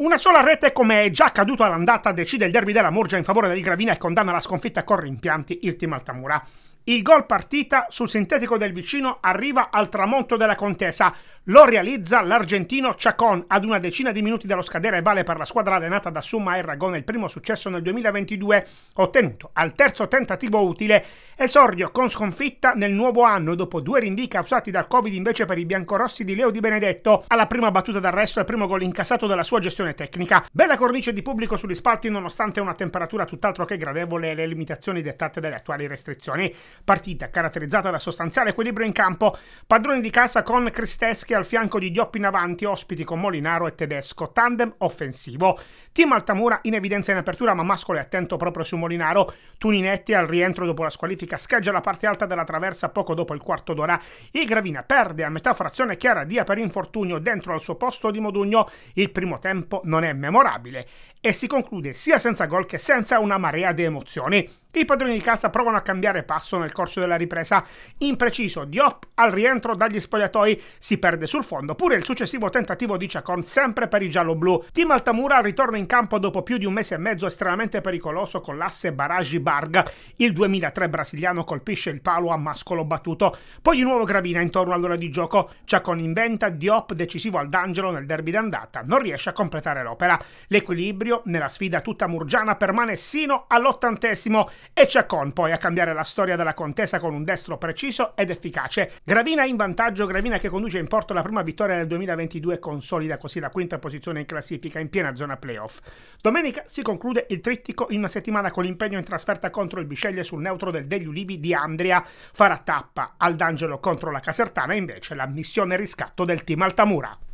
Una sola rete, come è già accaduto all'andata, decide il derby della Murgia in favore del Gravina e condanna la sconfitta con rimpianti il team Altamura. Il gol partita sul sintetico del vicino arriva al tramonto della contesa. Lo realizza l'argentino Chacon ad una decina di minuti dallo scadere vale per la squadra allenata da Summa e Ragone il primo successo nel 2022 ottenuto al terzo tentativo utile. Esordio con sconfitta nel nuovo anno dopo due rinvii causati dal Covid invece per i biancorossi di Leo Di Benedetto alla prima battuta d'arresto e primo gol incassato dalla sua gestione tecnica. Bella cornice di pubblico sugli spalti nonostante una temperatura tutt'altro che gradevole e le limitazioni dettate dalle attuali restrizioni. Partita caratterizzata da sostanziale equilibrio in campo, padroni di casa con Cristeschi al fianco di Diop in avanti, ospiti con Molinaro e Tedesco, tandem offensivo. Team Altamura in evidenza in apertura, ma Mascolo è attento proprio su Molinaro. Tuninetti al rientro dopo la squalifica scheggia la parte alta della traversa poco dopo il quarto d'ora. Il Gravina perde a metà frazione Chiara Dia per infortunio dentro al suo posto di Modugno. Il primo tempo non è memorabile e si conclude sia senza gol che senza una marea di emozioni. I padroni di casa provano a cambiare passo nel corso della ripresa. Impreciso, Diop al rientro dagli spogliatoi si perde sul fondo, pure il successivo tentativo di Chacon sempre per i giallo-blu. Tim Altamura ritorna in campo dopo più di un mese e mezzo estremamente pericoloso con l'asse Baragi Barga. Il 2003 brasiliano colpisce il palo a mascolo battuto. Poi di nuovo Gravina intorno all'ora di gioco. Chacon inventa Diop decisivo al D'Angelo nel derby d'andata. Non riesce a completare l'opera. L'equilibrio equilibrio nella sfida tutta murgiana permane sino all'ottantesimo e Ciaccon poi a cambiare la storia della contesa con un destro preciso ed efficace. Gravina in vantaggio, Gravina che conduce in porto la prima vittoria del 2022 e consolida così la quinta posizione in classifica in piena zona playoff. Domenica si conclude il trittico in una settimana con l'impegno in trasferta contro il Bisceglie sul neutro del Degli Ulivi di Andria. Farà tappa al D'Angelo contro la Casertana invece la missione riscatto del team Altamura.